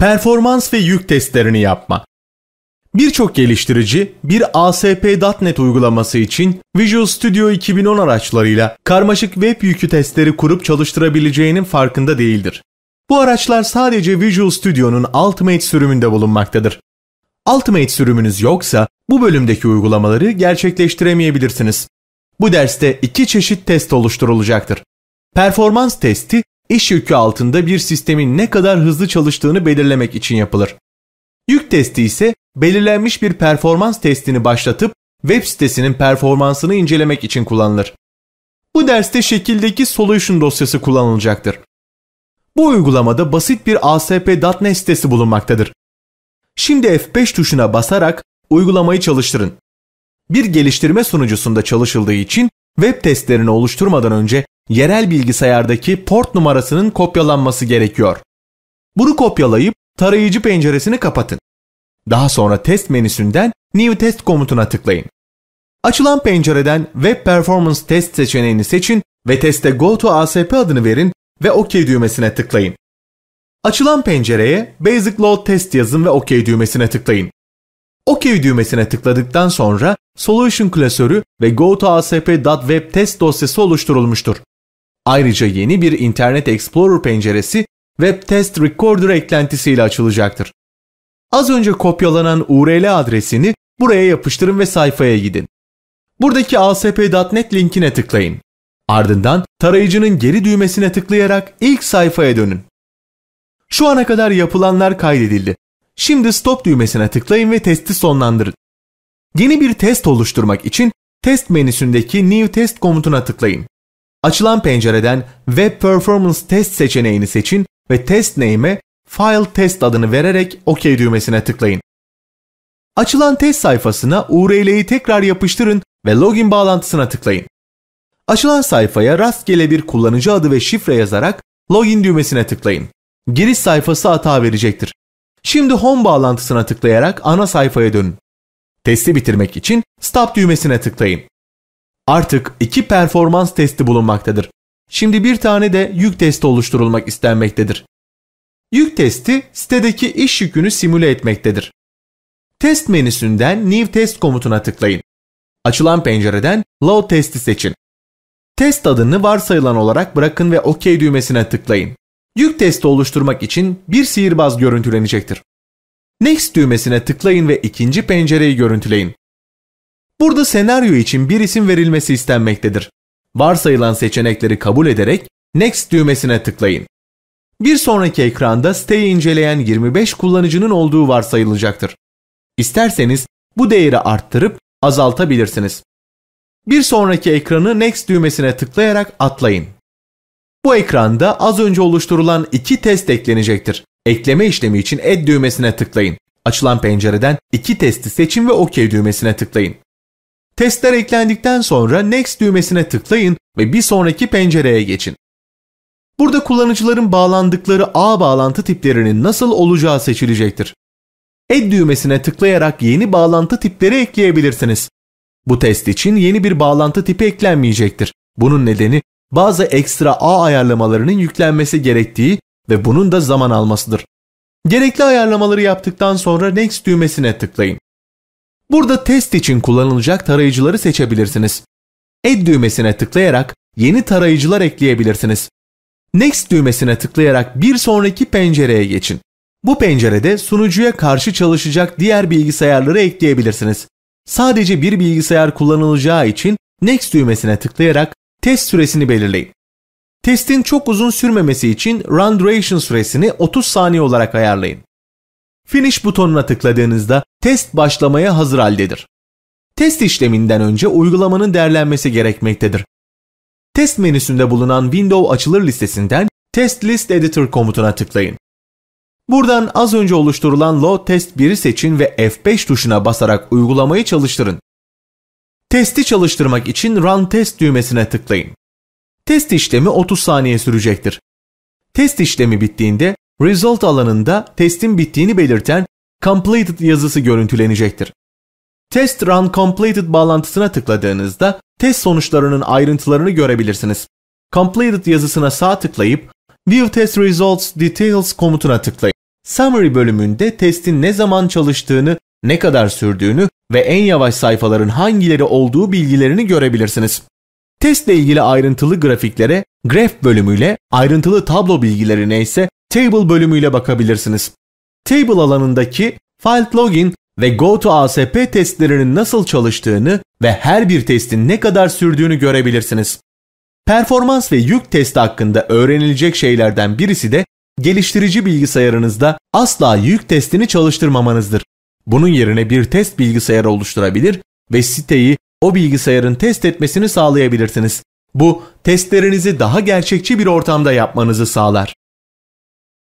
Performans ve yük testlerini yapma. Birçok geliştirici bir ASP.NET uygulaması için Visual Studio 2010 araçlarıyla karmaşık web yükü testleri kurup çalıştırabileceğinin farkında değildir. Bu araçlar sadece Visual Studio'nun Ultimate sürümünde bulunmaktadır. Ultimate sürümünüz yoksa bu bölümdeki uygulamaları gerçekleştiremeyebilirsiniz. Bu derste iki çeşit test oluşturulacaktır. Performans testi iş yükü altında bir sistemin ne kadar hızlı çalıştığını belirlemek için yapılır. Yük testi ise belirlenmiş bir performans testini başlatıp web sitesinin performansını incelemek için kullanılır. Bu derste şekildeki solution dosyası kullanılacaktır. Bu uygulamada basit bir ASP.NET sitesi bulunmaktadır. Şimdi F5 tuşuna basarak uygulamayı çalıştırın. Bir geliştirme sunucusunda çalışıldığı için web testlerini oluşturmadan önce yerel bilgisayardaki port numarasının kopyalanması gerekiyor. Bunu kopyalayıp tarayıcı penceresini kapatın. Daha sonra test menüsünden New Test komutuna tıklayın. Açılan pencereden Web Performance Test seçeneğini seçin ve teste Go to ASP adını verin ve OK düğmesine tıklayın. Açılan pencereye Basic Load Test yazın ve OK düğmesine tıklayın. OK düğmesine tıkladıktan sonra Solution klasörü ve GoToASP.WebTest dosyası oluşturulmuştur. Ayrıca yeni bir Internet Explorer penceresi Web Test Recorder eklentisiyle açılacaktır. Az önce kopyalanan URL adresini buraya yapıştırın ve sayfaya gidin. Buradaki asp.net linkine tıklayın. Ardından tarayıcının geri düğmesine tıklayarak ilk sayfaya dönün. Şu ana kadar yapılanlar kaydedildi. Şimdi stop düğmesine tıklayın ve testi sonlandırın. Yeni bir test oluşturmak için test menüsündeki new test komutuna tıklayın. Açılan pencereden Web Performance Test seçeneğini seçin ve test name'e File Test adını vererek OK düğmesine tıklayın. Açılan test sayfasına URL'yi tekrar yapıştırın ve login bağlantısına tıklayın. Açılan sayfaya rastgele bir kullanıcı adı ve şifre yazarak login düğmesine tıklayın. Giriş sayfası hata verecektir. Şimdi home bağlantısına tıklayarak ana sayfaya dönün. Testi bitirmek için stop düğmesine tıklayın. Artık iki performans testi bulunmaktadır. Şimdi bir tane de yük testi oluşturulmak istenmektedir. Yük testi sitedeki iş yükünü simüle etmektedir. Test menüsünden New Test komutuna tıklayın. Açılan pencereden Load testi seçin. Test adını varsayılan olarak bırakın ve OK düğmesine tıklayın. Yük testi oluşturmak için bir sihirbaz görüntülenecektir. Next düğmesine tıklayın ve ikinci pencereyi görüntüleyin. Burada senaryo için bir isim verilmesi istenmektedir. Varsayılan seçenekleri kabul ederek Next düğmesine tıklayın. Bir sonraki ekranda siteyi inceleyen 25 kullanıcının olduğu varsayılacaktır. İsterseniz bu değeri arttırıp azaltabilirsiniz. Bir sonraki ekranı Next düğmesine tıklayarak atlayın. Bu ekranda az önce oluşturulan iki test eklenecektir. Ekleme işlemi için Add düğmesine tıklayın. Açılan pencereden iki testi seçin ve OK düğmesine tıklayın. Testler eklendikten sonra Next düğmesine tıklayın ve bir sonraki pencereye geçin. Burada kullanıcıların bağlandıkları ağ bağlantı tiplerinin nasıl olacağı seçilecektir. Add düğmesine tıklayarak yeni bağlantı tipleri ekleyebilirsiniz. Bu test için yeni bir bağlantı tipi eklenmeyecektir. Bunun nedeni bazı ekstra ağ ayarlamalarının yüklenmesi gerektiği ve bunun da zaman almasıdır. Gerekli ayarlamaları yaptıktan sonra Next düğmesine tıklayın. Burada test için kullanılacak tarayıcıları seçebilirsiniz. Add düğmesine tıklayarak yeni tarayıcılar ekleyebilirsiniz. Next düğmesine tıklayarak bir sonraki pencereye geçin. Bu pencerede sunucuya karşı çalışacak diğer bilgisayarları ekleyebilirsiniz. Sadece bir bilgisayar kullanılacağı için Next düğmesine tıklayarak test süresini belirleyin. Testin çok uzun sürmemesi için Run Duration süresini 30 saniye olarak ayarlayın. Finish butonuna tıkladığınızda test başlamaya hazır haldedir. Test işleminden önce uygulamanın derlenmesi gerekmektedir. Test menüsünde bulunan Window açılır listesinden Test List Editor komutuna tıklayın. Buradan az önce oluşturulan Load Test 1'i seçin ve F5 tuşuna basarak uygulamayı çalıştırın. Testi çalıştırmak için Run Test düğmesine tıklayın. Test işlemi 30 saniye sürecektir. Test işlemi bittiğinde result alanında testin bittiğini belirten completed yazısı görüntülenecektir. Test Run Completed bağlantısına tıkladığınızda test sonuçlarının ayrıntılarını görebilirsiniz. Completed yazısına sağ tıklayıp View Test Results Details komutuna tıklayın. Summary bölümünde testin ne zaman çalıştığını, ne kadar sürdüğünü ve en yavaş sayfaların hangileri olduğu bilgilerini görebilirsiniz. Testle ilgili ayrıntılı grafiklere graph bölümüyle, ayrıntılı tablo bilgilerine ise Table bölümüyle bakabilirsiniz. Table alanındaki File Login ve Go to ASP testlerinin nasıl çalıştığını ve her bir testin ne kadar sürdüğünü görebilirsiniz. Performans ve yük testi hakkında öğrenilecek şeylerden birisi de geliştirici bilgisayarınızda asla yük testini çalıştırmamanızdır. Bunun yerine bir test bilgisayarı oluşturabilir ve siteyi o bilgisayarın test etmesini sağlayabilirsiniz. Bu testlerinizi daha gerçekçi bir ortamda yapmanızı sağlar.